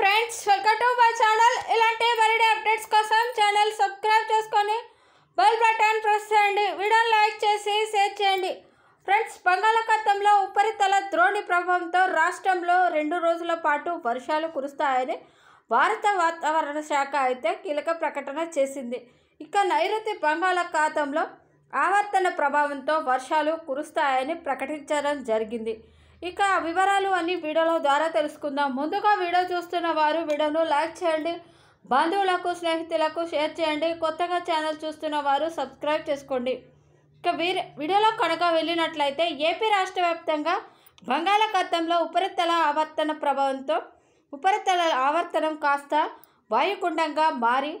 friends welcome to my channel ఇలాంటి మరిన్ని updates కోసం ఛానల్ సబ్స్క్రైబ్ చేసుకొని బెల్ బటన్ ప్రెస్ చేయండి వీడియోని లైక్ చేసి షేర్ చేయండి ఫ్రెండ్స్ బంగాళాఖాతంలో ఉపరితల ద్రోణి ప్రభావంతో రాష్ట్రంలో రెండు రోజుల పాటు వర్షాలు కురుస్తాయని భారత వాతావరణ శాఖ అయితే కీలక ప్రకటన చేసింది ఇక నైరుతి బంగాళాఖాతంలో ఆవర్తన ప్రభావంతో వర్షాలు కురుస్తాయని ప్రకటించడం జరిగింది ఇక వివరాలు అన్ని వీడియోల ద్వారా తెలుసుకుందాం ముందుగా వీడియో చూస్తున్న వారు వీడియోను లైక్ చేయండి బంధువులకు స్నేహితులకు షేర్ చేయండి కొత్తగా ఛానల్ చూస్తున్న వారు సబ్స్క్రైబ్ చేసుకోండి ఇక వీరి వీడియోలో కనుక వెళ్ళినట్లయితే ఏపీ రాష్ట్ర వ్యాప్తంగా బంగాళాఖాతంలో ఉపరితల ఆవర్తన ప్రభావంతో ఉపరితల ఆవర్తనం కాస్త వాయుగుండంగా మారి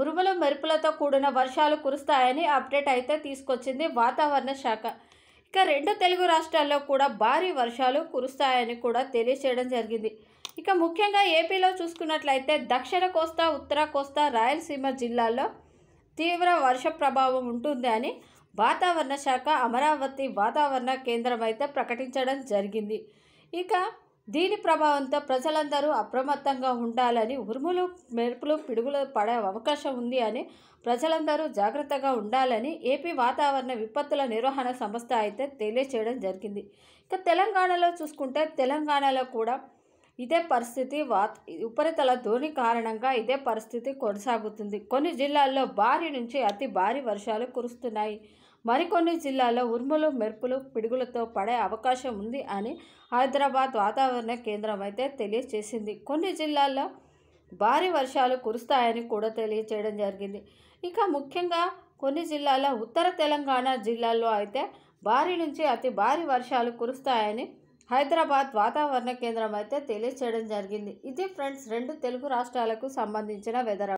ఉరుములు మెరుపులతో కూడిన వర్షాలు కురుస్తాయని అప్డేట్ అయితే తీసుకొచ్చింది వాతావరణ శాఖ ఇక రెండు తెలుగు రాష్ట్రాల్లో కూడా భారీ వర్షాలు కురుస్తాయని కూడా తెలియచేయడం జరిగింది ఇక ముఖ్యంగా ఏపీలో చూసుకున్నట్లయితే దక్షిణ కోస్తా ఉత్తర కోస్తా రాయలసీమ జిల్లాల్లో తీవ్ర వర్ష ప్రభావం ఉంటుంది అని వాతావరణ శాఖ అమరావతి వాతావరణ కేంద్రం అయితే ప్రకటించడం జరిగింది ఇక దీని ప్రభావంతో ప్రజలందరూ అప్రమత్తంగా ఉండాలని ఉరుములు మెరుపులు పిడుగులు పడే అవకాశం ఉంది అని ప్రజలందరూ జాగ్రత్తగా ఉండాలని ఏపీ వాతావరణ విపత్తుల నిర్వహణ సంస్థ అయితే తెలియచేయడం జరిగింది ఇక తెలంగాణలో చూసుకుంటే తెలంగాణలో కూడా ఇదే పరిస్థితి వా ఉపరితల ధోని కారణంగా ఇదే పరిస్థితి కొనసాగుతుంది కొన్ని జిల్లాల్లో భారీ నుంచి అతి భారీ వర్షాలు కురుస్తున్నాయి మరికొన్ని జిల్లాల్లో ఉరుములు మెరుపులు పిడుగులతో పడే అవకాశం ఉంది అని హైదరాబాద్ వాతావరణ కేంద్రం అయితే తెలియజేసింది కొన్ని జిల్లాల్లో భారీ వర్షాలు కురుస్తాయని కూడా తెలియచేయడం జరిగింది ఇక ముఖ్యంగా కొన్ని జిల్లాల్లో ఉత్తర తెలంగాణ జిల్లాల్లో అయితే భారీ నుంచి అతి భారీ వర్షాలు కురుస్తాయని హైదరాబాద్ వాతావరణ కేంద్రం అయితే తెలియచేయడం జరిగింది ఇది ఫ్రెండ్స్ రెండు తెలుగు రాష్ట్రాలకు సంబంధించిన వెదర్